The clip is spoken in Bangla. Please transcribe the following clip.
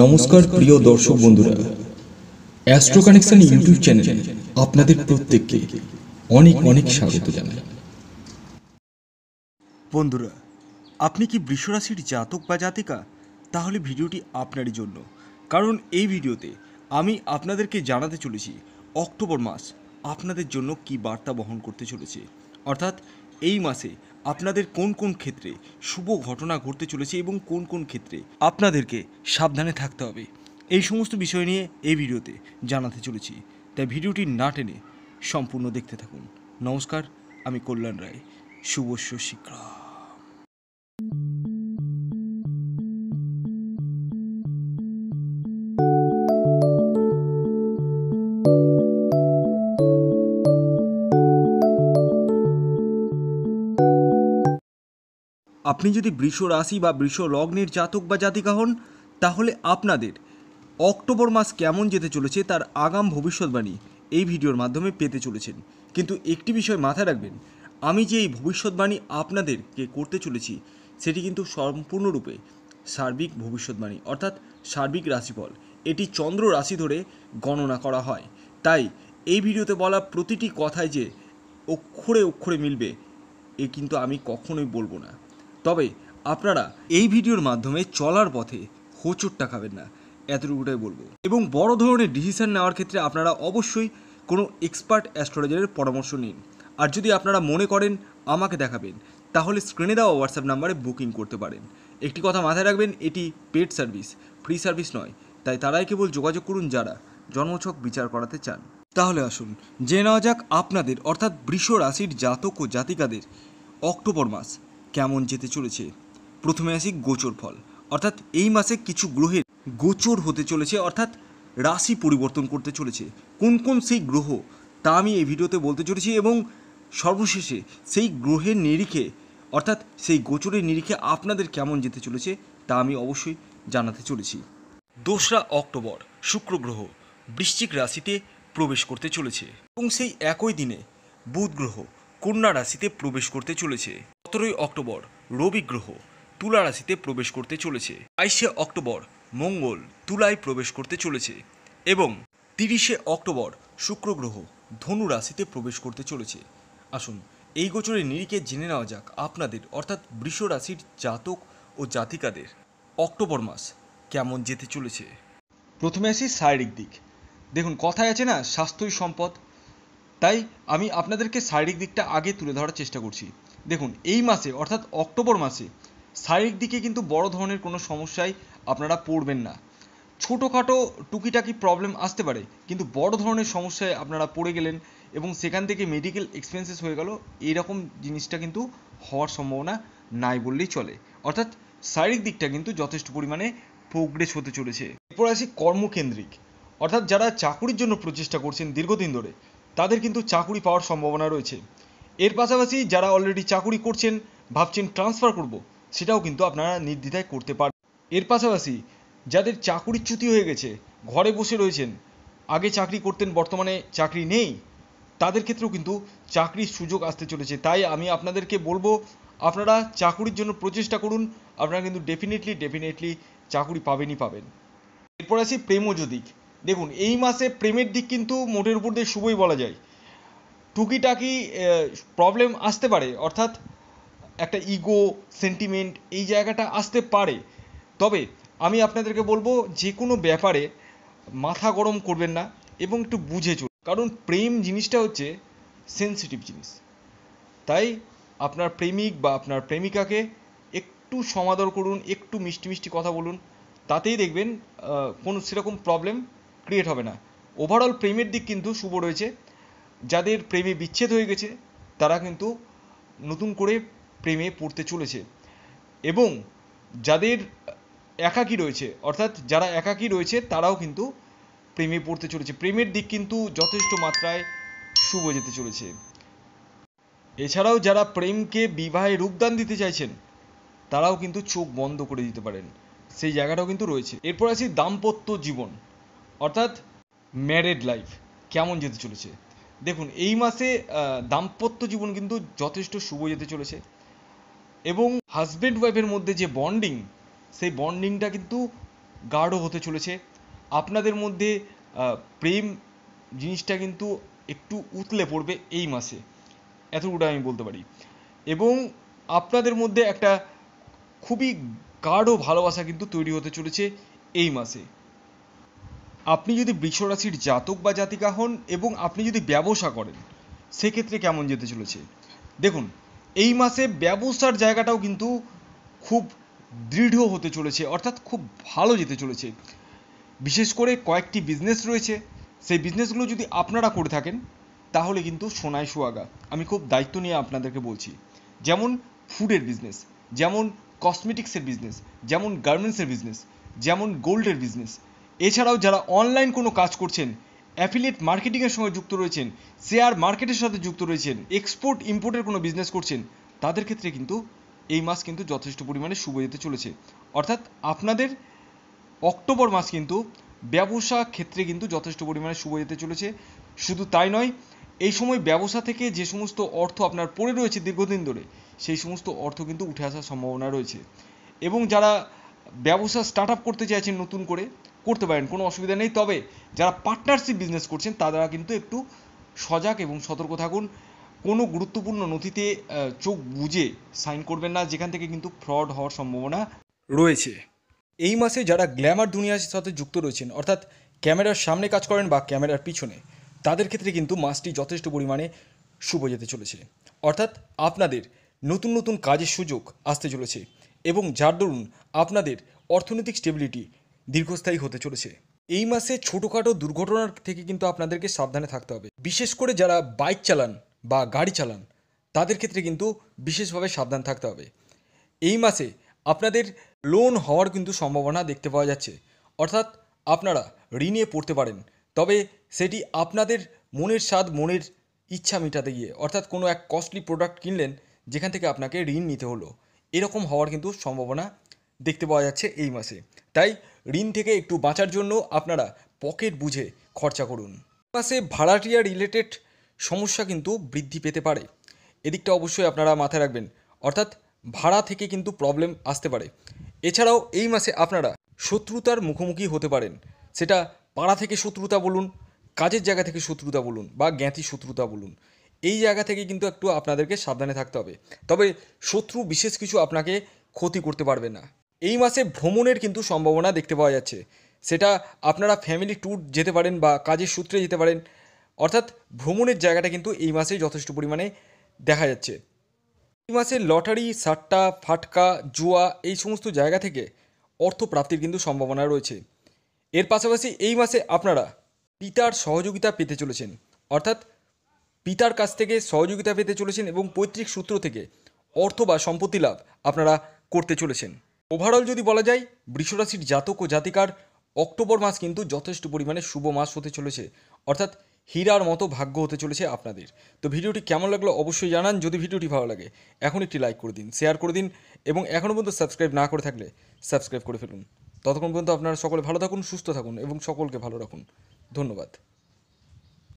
নমস্কার প্রিয় দর্শক বন্ধুরা অ্যাস্ট্রো কানেকশন ইউটিউব চ্যানেলে আপনাদের প্রত্যেককে অনেক অনেক স্বাগত জানাই বন্ধুরা আপনি কি বৃষরাশির জাতক বা জাতিকা তাহলে ভিডিওটি আপনারই জন্য কারণ এই ভিডিওতে আমি আপনাদেরকে জানাতে চলেছি অক্টোবর মাস আপনাদের জন্য কি বার্তা বহন করতে চলেছে অর্থাৎ এই মাসে আপনাদের কোন কোন ক্ষেত্রে শুভ ঘটনা ঘটতে চলেছে এবং কোন কোন ক্ষেত্রে আপনাদেরকে সাবধানে থাকতে হবে এই সমস্ত বিষয় নিয়ে এই ভিডিওতে জানাতে চলেছি তাই ভিডিওটি না টেনে সম্পূর্ণ দেখতে থাকুন নমস্কার আমি কল্যাণ রায় শুভ শিক্ষা আপনি যদি বৃষ রাশি বা বৃষ লগ্নের জাতক বা জাতিকা হন তাহলে আপনাদের অক্টোবর মাস কেমন যেতে চলেছে তার আগাম ভবিষ্যৎবাণী এই ভিডিওর মাধ্যমে পেতে চলেছেন কিন্তু একটি বিষয় মাথায় রাখবেন আমি যে এই ভবিষ্যৎবাণী আপনাদেরকে করতে চলেছি সেটি কিন্তু সম্পূর্ণরূপে সার্বিক ভবিষ্যৎবাণী অর্থাৎ সার্বিক রাশিফল এটি চন্দ্র রাশি ধরে গণনা করা হয় তাই এই ভিডিওতে বলা প্রতিটি কথায় যে অক্ষরে অক্ষরে মিলবে এ কিন্তু আমি কখনোই বলবো না তবে আপনারা এই ভিডিওর মাধ্যমে চলার পথে হোঁচটটা খাবেন না এতটুকুটাই বলবো এবং বড় ধরনের ডিসিশান নেওয়ার ক্ষেত্রে আপনারা অবশ্যই কোনো এক্সপার্ট অ্যাস্ট্রোলজারের পরামর্শ নিন আর যদি আপনারা মনে করেন আমাকে দেখাবেন তাহলে স্ক্রিনে দেওয়া হোয়াটসঅ্যাপ নাম্বারে বুকিং করতে পারেন একটি কথা মাথায় রাখবেন এটি পেড সার্ভিস ফ্রি সার্ভিস নয় তাই তারাই কেবল যোগাযোগ করুন যারা জন্মছক বিচার করাতে চান তাহলে আসুন জেনে নেওয়া যাক আপনাদের অর্থাৎ বৃষ রাশির জাতক ও জাতিকাদের অক্টোবর মাস কেমন যেতে চলেছে প্রথমে আসি গোচর ফল অর্থাৎ এই মাসে কিছু গ্রহের গোচর হতে চলেছে অর্থাৎ রাশি পরিবর্তন করতে চলেছে কোন কোন সেই গ্রহ তা আমি এই ভিডিওতে বলতে চলেছি এবং সর্বশেষে সেই গ্রহের নিরিখে অর্থাৎ সেই গোচরের নিরিখে আপনাদের কেমন যেতে চলেছে তা আমি অবশ্যই জানাতে চলেছি দোসরা অক্টোবর শুক্র গ্রহ বৃশ্চিক রাশিতে প্রবেশ করতে চলেছে এবং সেই একই দিনে বুধ গ্রহ কন্যা রাশিতে প্রবেশ করতে চলেছে সতেরোই অক্টোবর রবি গ্রহ তুলা রাশিতে প্রবেশ করতে চলেছে বাইশে অক্টোবর মঙ্গল তুলায় প্রবেশ করতে চলেছে এবং তিরিশে অক্টোবর শুক্র গ্রহ ধনু রাশিতে প্রবেশ করতে চলেছে আসুন এই গোচরের নিরিখে জেনে নেওয়া যাক আপনাদের অর্থাৎ বৃষ রাশির জাতক ও জাতিকাদের অক্টোবর মাস কেমন যেতে চলেছে প্রথমে আসি শারীরিক দিক দেখুন কথায় আছে না স্বাস্থ্যই সম্পদ তাই আমি আপনাদেরকে শারীরিক দিকটা আগে তুলে ধরার চেষ্টা করছি দেখুন এই মাসে অর্থাৎ অক্টোবর মাসে শারীরিক দিকে কিন্তু বড় ধরনের কোনো সমস্যায় আপনারা পড়বেন না ছোটোখাটো টুকিটাকি প্রবলেম আসতে পারে কিন্তু বড় ধরনের সমস্যায় আপনারা পড়ে গেলেন এবং সেখান থেকে মেডিকেল এক্সপেন্সেস হয়ে গেল এরকম জিনিসটা কিন্তু হওয়ার সম্ভাবনা নাই বললেই চলে অর্থাৎ শারীরিক দিকটা কিন্তু যথেষ্ট পরিমাণে প্রোগ্রেস হতে চলেছে এরপর আসি কর্মকেন্দ্রিক অর্থাৎ যারা চাকুরির জন্য প্রচেষ্টা করছেন দীর্ঘদিন ধরে তাদের কিন্তু চাকুরি পাওয়ার সম্ভাবনা রয়েছে এর পাশাপাশি যারা অলরেডি চাকুরি করছেন ভাবছেন ট্রান্সফার করব সেটাও কিন্তু আপনারা নির্দ্বিধায় করতে পারেন এর পাশাপাশি যাদের চাকুরির চ্যুতি হয়ে গেছে ঘরে বসে রয়েছেন আগে চাকরি করতেন বর্তমানে চাকরি নেই তাদের ক্ষেত্রেও কিন্তু চাকরির সুযোগ আসতে চলেছে তাই আমি আপনাদেরকে বলবো আপনারা চাকুরির জন্য প্রচেষ্টা করুন আপনারা কিন্তু ডেফিনেটলি ডেফিনেটলি চাকুরি পাবেনই পাবেন এরপর আসি প্রেমজ দিক দেখুন এই মাসে প্রেমের দিক কিন্তু মোটের উপর দিয়ে শুভই বলা যায় টুকিটাকি প্রবলেম আসতে পারে অর্থাৎ একটা ইগো সেন্টিমেন্ট এই জায়গাটা আসতে পারে তবে আমি আপনাদেরকে বলবো যে কোনো ব্যাপারে মাথা গরম করবেন না এবং একটু বুঝে চলুন কারণ প্রেম জিনিসটা হচ্ছে সেন্সিটিভ জিনিস তাই আপনার প্রেমিক বা আপনার প্রেমিকাকে একটু সমাদর করুন একটু মিষ্টি মিষ্টি কথা বলুন তাতেই দেখবেন কোনো সেরকম প্রবলেম ক্রিয়েট হবে না ওভারঅল প্রেমের দিক কিন্তু শুভ রয়েছে যাদের প্রেমে বিচ্ছেদ হয়ে গেছে তারা কিন্তু নতুন করে প্রেমে পড়তে চলেছে এবং যাদের একাকী রয়েছে অর্থাৎ যারা একাকী রয়েছে তারাও কিন্তু প্রেমে পড়তে চলেছে প্রেমের দিক কিন্তু যথেষ্ট মাত্রায় শুভ যেতে চলেছে এছাড়াও যারা প্রেমকে বিবাহে রূপদান দিতে চাইছেন তারাও কিন্তু চোখ বন্ধ করে দিতে পারেন সেই জায়গাটাও কিন্তু রয়েছে এরপর আসি দাম্পত্য জীবন অর্থাৎ ম্যারেড লাইফ কেমন যেতে চলেছে দেখুন এই মাসে দাম্পত্য জীবন কিন্তু যথেষ্ট শুভ যেতে চলেছে এবং হাজব্যান্ড ওয়াইফের মধ্যে যে বন্ডিং সেই বন্ডিংটা কিন্তু গাঢ় হতে চলেছে আপনাদের মধ্যে প্রেম জিনিসটা কিন্তু একটু উতলে পড়বে এই মাসে এতটুকুটা আমি বলতে পারি এবং আপনাদের মধ্যে একটা খুবই গাঢ় ভালোবাসা কিন্তু তৈরি হতে চলেছে এই মাসে আপনি যদি বৃষরাশির জাতক বা জাতিকা হন এবং আপনি যদি ব্যবসা করেন সেক্ষেত্রে কেমন যেতে চলেছে দেখুন এই মাসে ব্যবসার জায়গাটাও কিন্তু খুব দৃঢ় হতে চলেছে অর্থাৎ খুব ভালো যেতে চলেছে বিশেষ করে কয়েকটি বিজনেস রয়েছে সেই বিজনেসগুলো যদি আপনারা করে থাকেন তাহলে কিন্তু সোনায় সোয়াগা আমি খুব দায়িত্ব নিয়ে আপনাদেরকে বলছি যেমন ফুডের বিজনেস যেমন কসমেটিক্সের বিজনেস যেমন গার্মেন্টসের বিজনেস যেমন গোল্ডের বিজনেস এছাড়াও যারা অনলাইন কোনো কাজ করছেন অ্যাফিলিয়েট মার্কেটিংয়ের সঙ্গে যুক্ত রয়েছেন শেয়ার মার্কেটের সাথে যুক্ত রয়েছেন এক্সপোর্ট ইম্পোর্টের কোনো বিজনেস করছেন তাদের ক্ষেত্রে কিন্তু এই মাস কিন্তু যথেষ্ট পরিমাণে শুভ যেতে চলেছে অর্থাৎ আপনাদের অক্টোবর মাস কিন্তু ব্যবসা ক্ষেত্রে কিন্তু যথেষ্ট পরিমাণে শুভ যেতে চলেছে শুধু তাই নয় এই সময় ব্যবসা থেকে যে সমস্ত অর্থ আপনার পড়ে রয়েছে দীর্ঘদিন ধরে সেই সমস্ত অর্থ কিন্তু উঠে আসার সম্ভাবনা রয়েছে এবং যারা ব্যবসা স্টার্ট আপ করতে চাইছেন নতুন করে করতে পারেন কোনো অসুবিধা নেই তবে যারা পার্টনারশিপ বিজনেস করছেন তারা কিন্তু একটু সজাগ এবং সতর্ক থাকুন কোনো গুরুত্বপূর্ণ নথিতে চোখ বুঝে সাইন করবেন না যেখান থেকে কিন্তু ফ্রড হওয়ার সম্ভাবনা রয়েছে এই মাসে যারা গ্ল্যামার দুনিয়ার সাথে যুক্ত রয়েছেন অর্থাৎ ক্যামেরার সামনে কাজ করেন বা ক্যামেরার পিছনে তাদের ক্ষেত্রে কিন্তু মাসটি যথেষ্ট পরিমাণে শুভ যেতে চলেছে অর্থাৎ আপনাদের নতুন নতুন কাজের সুযোগ আসতে চলেছে এবং যার দরুন আপনাদের অর্থনৈতিক স্টেবিলিটি দীর্ঘস্থায়ী হতে চলেছে এই মাসে ছোটোখাটো দুর্ঘটনার থেকে কিন্তু আপনাদেরকে সাবধানে থাকতে হবে বিশেষ করে যারা বাইক চালান বা গাড়ি চালান তাদের ক্ষেত্রে কিন্তু বিশেষভাবে সাবধান থাকতে হবে এই মাসে আপনাদের লোন হওয়ার কিন্তু সম্ভাবনা দেখতে পাওয়া যাচ্ছে অর্থাৎ আপনারা ঋণে পড়তে পারেন তবে সেটি আপনাদের মনের স্বাদ মনের ইচ্ছা মেটাতে গিয়ে অর্থাৎ কোনো এক কস্টলি প্রোডাক্ট কিনলেন যেখান থেকে আপনাকে ঋণ নিতে হলো এরকম হওয়ার কিন্তু সম্ভাবনা দেখতে পাওয়া যাচ্ছে এই মাসে তাই ঋণ থেকে একটু বাঁচার জন্য আপনারা পকেট বুঝে খরচা করুন পাশে ভাড়াটিয়া রিলেটেড সমস্যা কিন্তু বৃদ্ধি পেতে পারে এদিকটা অবশ্যই আপনারা মাথায় রাখবেন অর্থাৎ ভাড়া থেকে কিন্তু প্রবলেম আসতে পারে এছাড়াও এই মাসে আপনারা শত্রুতার মুখোমুখি হতে পারেন সেটা পাড়া থেকে শত্রুতা বলুন কাজের জায়গা থেকে শত্রুতা বলুন বা জ্ঞাতি শত্রুতা বলুন এই জায়গা থেকে কিন্তু একটু আপনাদেরকে সাবধানে থাকতে হবে তবে শত্রু বিশেষ কিছু আপনাকে ক্ষতি করতে পারবে না এই মাসে ভ্রমণের কিন্তু সম্ভাবনা দেখতে পাওয়া যাচ্ছে সেটা আপনারা ফ্যামিলি ট্যুর যেতে পারেন বা কাজের সূত্রে যেতে পারেন অর্থাৎ ভ্রমণের জায়গাটা কিন্তু এই মাসে যথেষ্ট পরিমাণে দেখা যাচ্ছে এই মাসে লটারি সাট্টা ফাটকা জুয়া এই সমস্ত জায়গা থেকে অর্থ প্রাপ্তির কিন্তু সম্ভাবনা রয়েছে এর পাশাপাশি এই মাসে আপনারা পিতার সহযোগিতা পেতে চলেছেন অর্থাৎ পিতার কাছ থেকে সহযোগিতা পেতে চলেছেন এবং পৈতৃক সূত্র থেকে অর্থ বা সম্পত্তি লাভ আপনারা করতে চলেছেন ওভারঅল যদি বলা যায় বৃষরাশির জাতক ও জাতিকার অক্টোবর মাস কিন্তু যথেষ্ট পরিমাণে শুভ মাস হতে চলেছে অর্থাৎ হীরার মতো ভাগ্য হতে চলেছে আপনাদের তো ভিডিওটি কেমন লাগলো অবশ্যই জানান যদি ভিডিওটি ভালো লাগে এখন একটি লাইক করে দিন শেয়ার করে দিন এবং এখনও পর্যন্ত সাবস্ক্রাইব না করে থাকলে সাবস্ক্রাইব করে ফেলুন ততক্ষণ পর্যন্ত আপনারা সকলে ভালো থাকুন সুস্থ থাকুন এবং সকলকে ভালো রাখুন ধন্যবাদ